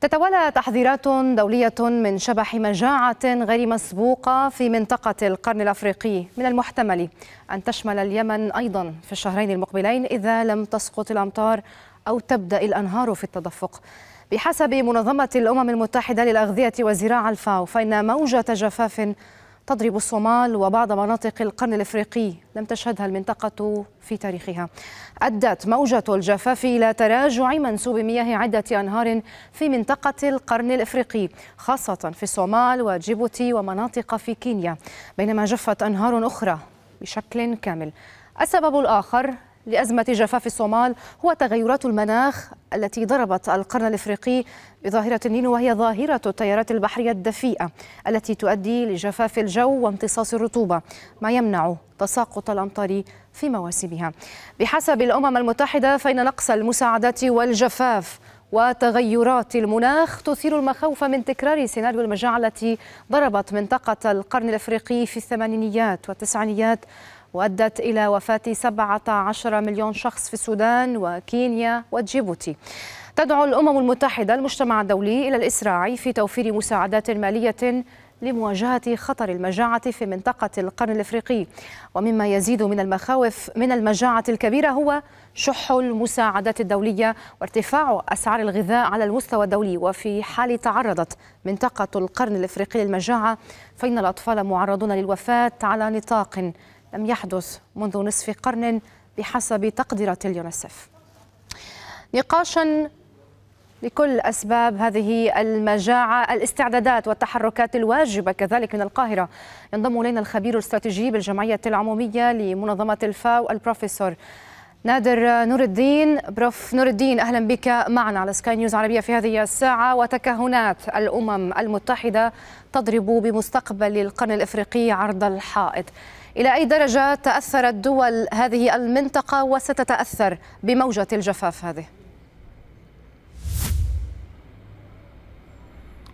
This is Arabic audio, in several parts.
تتوالى تحذيرات دولية من شبح مجاعة غير مسبوقة في منطقة القرن الأفريقي من المحتمل أن تشمل اليمن أيضا في الشهرين المقبلين إذا لم تسقط الأمطار أو تبدأ الأنهار في التدفق بحسب منظمة الأمم المتحدة للأغذية والزراعة الفاو فإن موجة جفاف تضرب الصومال وبعض مناطق القرن الافريقي لم تشهدها المنطقه في تاريخها. ادت موجه الجفاف الى تراجع منسوب مياه عده انهار في منطقه القرن الافريقي خاصه في الصومال وجيبوتي ومناطق في كينيا بينما جفت انهار اخرى بشكل كامل. السبب الاخر لأزمة جفاف الصومال هو تغيرات المناخ التي ضربت القرن الإفريقي بظاهرة النينو وهي ظاهرة التيارات البحرية الدفيئة التي تؤدي لجفاف الجو وامتصاص الرطوبة ما يمنع تساقط الأمطار في مواسمها بحسب الأمم المتحدة فإن نقص المساعدات والجفاف وتغيرات المناخ تثير المخاوف من تكرار سيناريو المجاعة التي ضربت منطقة القرن الإفريقي في الثمانينيات والتسعينيات وأدت إلى وفاة 17 مليون شخص في السودان وكينيا وجيبوتي تدعو الأمم المتحدة المجتمع الدولي إلى الإسراع في توفير مساعدات مالية لمواجهة خطر المجاعة في منطقة القرن الإفريقي ومما يزيد من المخاوف من المجاعة الكبيرة هو شح المساعدات الدولية وارتفاع أسعار الغذاء على المستوى الدولي وفي حال تعرضت منطقة القرن الإفريقي للمجاعة فإن الأطفال معرضون للوفاة على نطاق لم يحدث منذ نصف قرن بحسب تقديرات اليونسف نقاشا لكل أسباب هذه المجاعة الاستعدادات والتحركات الواجبة كذلك من القاهرة ينضم إلينا الخبير الاستراتيجي بالجمعية العمومية لمنظمة الفاو البروفيسور نادر نور الدين بروف نور الدين اهلا بك معنا على سكاي نيوز عربيه في هذه الساعه وتكهنات الامم المتحده تضرب بمستقبل القرن الافريقي عرض الحائط الى اي درجه تاثرت دول هذه المنطقه وستتاثر بموجه الجفاف هذه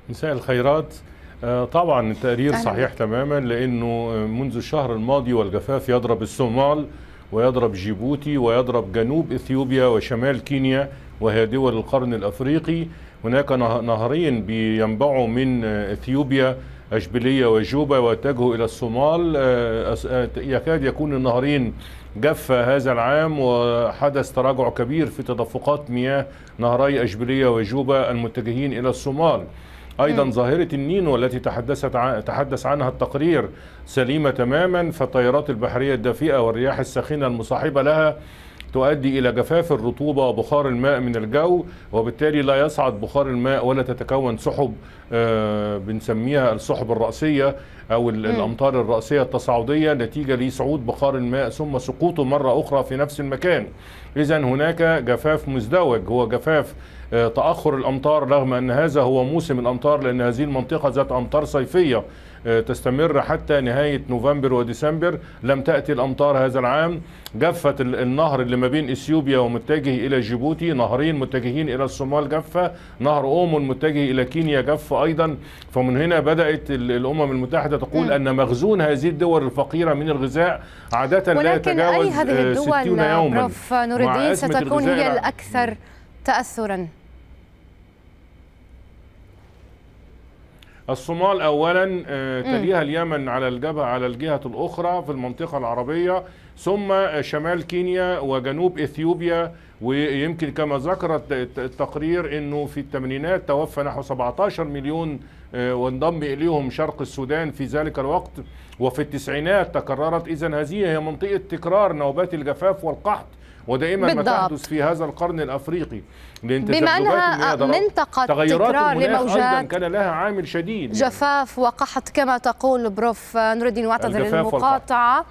مساء الخيرات آه، طبعا التقرير صحيح تماما لانه منذ الشهر الماضي والجفاف يضرب الصومال ويضرب جيبوتي ويضرب جنوب إثيوبيا وشمال كينيا وهي دول القرن الأفريقي هناك نهرين بينبعوا من إثيوبيا أشبيلية وجوبا واتجهوا إلى الصومال آه، آه، يكاد يكون النهرين جف هذا العام وحدث تراجع كبير في تدفقات مياه نهري أشبيلية وجوبا المتجهين إلى الصومال أيضا ظاهرة النينو التي تحدثت تحدث عنها التقرير سليمة تماما فالتيارات البحرية الدافئة والرياح الساخنة المصاحبة لها تؤدي إلى جفاف الرطوبة وبخار الماء من الجو وبالتالي لا يصعد بخار الماء ولا تتكون سحب آه، بنسميها السحب الرأسية أو الأمطار الرأسية التصاعدية نتيجة لصعود بخار الماء ثم سقوطه مرة أخرى في نفس المكان إذا هناك جفاف مزدوج هو جفاف آه، تأخر الأمطار رغم أن هذا هو موسم الأمطار لأن هذه المنطقة ذات أمطار صيفية آه، تستمر حتى نهاية نوفمبر وديسمبر لم تأتي الأمطار هذا العام جفت النهر اللي ما بين إثيوبيا ومتجه إلى جيبوتي نهرين متجهين إلى الصومال جفة نهر أومون متجه إلى كينيا جفة أيضا فمن هنا بدأت الأمم المتحدة تقول أن مخزون هذه الدول الفقيرة من الغذاء عادة لا يتجاوز 60 يوما ولكن أي هذه الدول نور الدين ستكون هي الأكثر تأثرا؟ الصومال اولا آه، تليها اليمن على الجبهه على الجهه الاخرى في المنطقه العربيه ثم آه، شمال كينيا وجنوب اثيوبيا ويمكن كما ذكرت آه، التقرير انه في الثمانينات توفى نحو 17 مليون وانضم اليهم شرق السودان في ذلك الوقت وفي التسعينات تكررت اذا هذه هي منطقه تكرار نوبات الجفاف والقحط ودائما بالضبط. ما تحدث في هذا القرن الافريقي بما انها منطقه تكرار لموجات ايضا كان لها عامل شديد جفاف يعني. وقحط كما تقول بروف نور الدين واعتذر للمقاطعه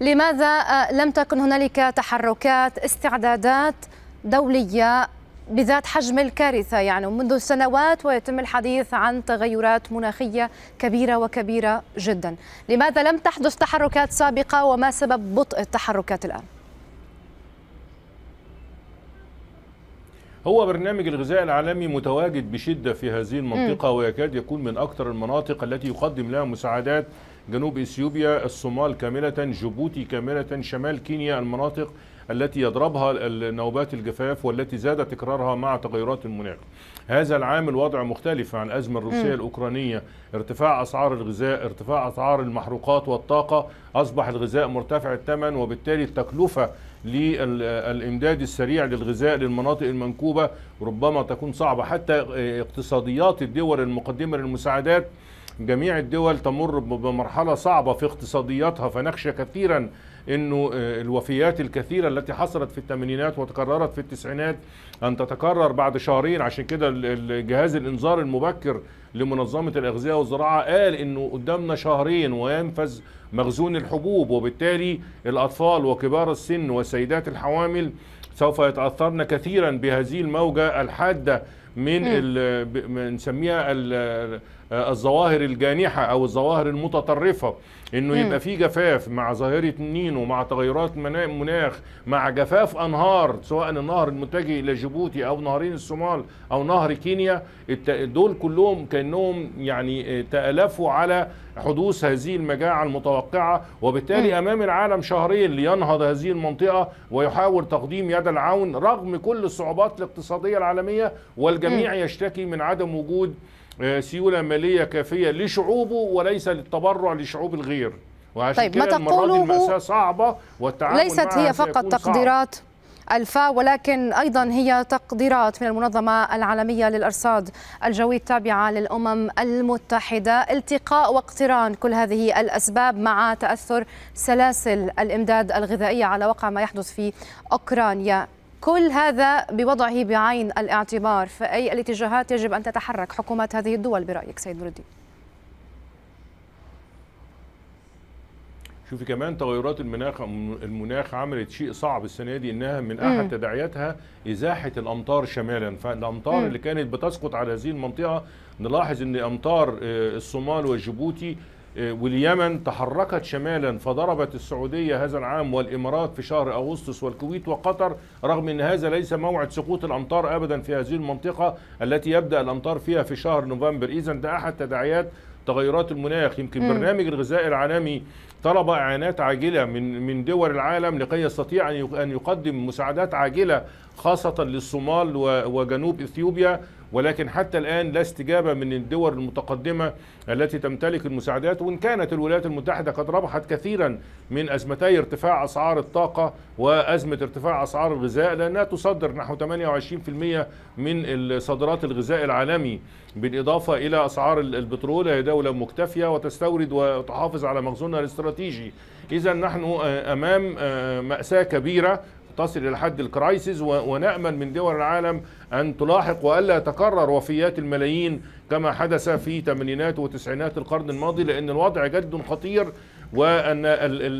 لماذا آه، لم تكن هنالك تحركات استعدادات دوليه بذات حجم الكارثة يعني منذ سنوات ويتم الحديث عن تغيرات مناخية كبيرة وكبيرة جدا لماذا لم تحدث تحركات سابقة وما سبب بطء التحركات الآن؟ هو برنامج الغذاء العالمي متواجد بشدة في هذه المنطقة م. ويكاد يكون من أكثر المناطق التي يقدم لها مساعدات جنوب إثيوبيا الصومال كاملة جيبوتي كاملة شمال كينيا المناطق التي يضربها نوبات الجفاف والتي زاد تكرارها مع تغيرات المناخ هذا العام الوضع مختلف عن الأزمة الروسية الأوكرانية ارتفاع أسعار الغذاء ارتفاع أسعار المحروقات والطاقة أصبح الغذاء مرتفع الثمن وبالتالي التكلفة للإمداد السريع للغذاء للمناطق المنكوبة ربما تكون صعبة حتى اقتصاديات الدول المقدمة للمساعدات جميع الدول تمر بمرحلة صعبة في اقتصادياتها فنخشى كثيرا انه آه، الوفيات الكثيرة التي حصلت في الثمانينات وتكررت في التسعينات ان تتكرر بعد شهرين عشان كده جهاز الانذار المبكر لمنظمة الاغذية والزراعة قال انه قدامنا شهرين وينفذ مخزون الحبوب وبالتالي الاطفال وكبار السن وسيدات الحوامل سوف يتاثرن كثيرا بهذه الموجه الحاده من بنسميها آه، الظواهر الجانحة أو الظواهر المتطرفة إنه يبقى في جفاف مع ظاهرة النينو مع تغيرات مناخ مع جفاف أنهار سواء النهر المتجه إلى جيبوتي أو نهرين الصومال أو نهر كينيا دول كلهم كأنهم يعني آه، تألفوا على حدوث هذه المجاعة المتوقعة وبالتالي أمام العالم شهرين لينهض هذه المنطقة ويحاول تقديم يد العون رغم كل الصعوبات الاقتصادية العالمية والجميع يشتكي من عدم وجود آه، سيولة مالية كافية لشعوبه وليس للتبرع لشعوب الغير وعشان طيب كده ما تقوله المأساة صعبة والتعامل ليست هي فقط تقديرات صعب. الفا ولكن أيضا هي تقديرات من المنظمة العالمية للأرصاد الجوية التابعة للأمم المتحدة التقاء واقتران كل هذه الأسباب مع تأثر سلاسل الإمداد الغذائية على وقع ما يحدث في أوكرانيا كل هذا بوضعه بعين الاعتبار فأي الاتجاهات يجب أن تتحرك حكومات هذه الدول برأيك سيد نور الدين شوفي كمان تغيرات المناخ المناخ عملت شيء صعب السنه دي انها من احد تداعياتها ازاحه الامطار شمالا فالامطار اللي كانت بتسقط على هذه المنطقه نلاحظ ان امطار آه، الصومال وجيبوتي آه، واليمن تحركت شمالا فضربت السعودية هذا العام والإمارات في شهر أغسطس والكويت وقطر رغم أن هذا ليس موعد سقوط الأمطار أبدا في هذه المنطقة التي يبدأ الأمطار فيها في شهر نوفمبر إذا ده أحد تداعيات تغيرات المناخ يمكن برنامج الغذاء العالمي طلب اعانات عاجله من من دول العالم لكي يستطيع ان يقدم مساعدات عاجله خاصه للصومال وجنوب اثيوبيا ولكن حتى الآن لا استجابة من الدول المتقدمة التي تمتلك المساعدات وإن كانت الولايات المتحدة قد ربحت كثيرا من أزمتي ارتفاع أسعار الطاقة وأزمة ارتفاع أسعار الغذاء لأنها تصدر نحو 28% من صادرات الغذاء العالمي بالإضافة إلى أسعار البترول هي دولة مكتفية وتستورد وتحافظ على مخزونها الاستراتيجي إذا نحن أمام مأساة كبيرة تصل إلى حد الكرايسيس ونأمل من دول العالم أن تلاحق وألا تكرر وفيات الملايين كما حدث في ثمانينات وتسعينات القرن الماضي لأن الوضع جد خطير وأن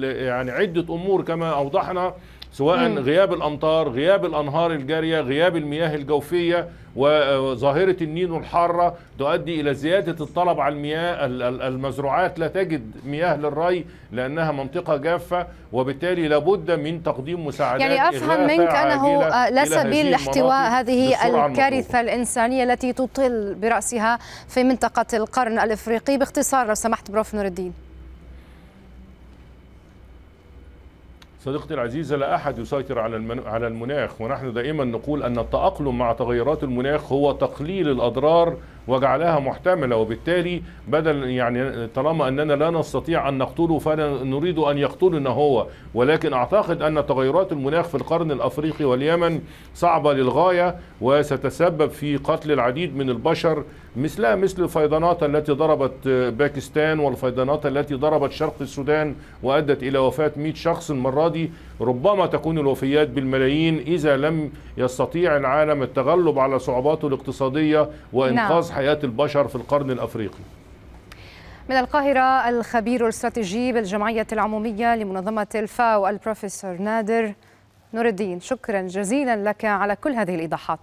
يعني عدة أمور كما أوضحنا سواء مم. غياب الامطار غياب الانهار الجاريه غياب المياه الجوفيه وظاهره آه، النيل الحاره تؤدي الى زياده الطلب على المياه المزروعات لا تجد مياه للري لانها منطقه جافه وبالتالي لابد من تقديم مساعدات يعني افهم منك انه لا سبيل لاحتواء هذه الكارثه الانسانيه التي تطل براسها في منطقه القرن الافريقي باختصار لو سمحت بروف نور الدين صديقتي العزيزة لا أحد يسيطر على على المناخ ونحن دائما نقول أن التأقلم مع تغيرات المناخ هو تقليل الأضرار وجعلها محتملة وبالتالي بدل يعني طالما أننا لا نستطيع أن نقتله فلا نريد أن يقتلنا هو ولكن أعتقد أن تغيرات المناخ في القرن الأفريقي واليمن صعبة للغاية وستتسبب في قتل العديد من البشر مثلها مثل الفيضانات التي ضربت باكستان والفيضانات التي ضربت شرق السودان وأدت إلى وفاة 100 شخص المرة دي ربما تكون الوفيات بالملايين إذا لم يستطيع العالم التغلب على صعوباته الاقتصادية وإنقاذ نعم. حياة البشر في القرن الأفريقي من القاهرة الخبير الاستراتيجي بالجمعية العمومية لمنظمة الفاو البروفيسور نادر نور الدين شكرا جزيلا لك على كل هذه الإيضاحات